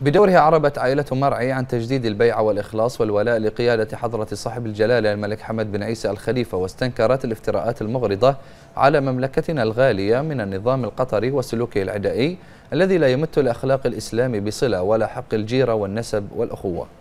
بدورها عربت عائلة مرعي عن تجديد البيعة والإخلاص والولاء لقيادة حضرة صاحب الجلالة الملك حمد بن عيسى الخليفة واستنكرت الافتراءات المغرضة على مملكتنا الغالية من النظام القطري وسلوكه العدائي الذي لا يمت الأخلاق الإسلامي بصلة ولا حق الجيرة والنسب والأخوة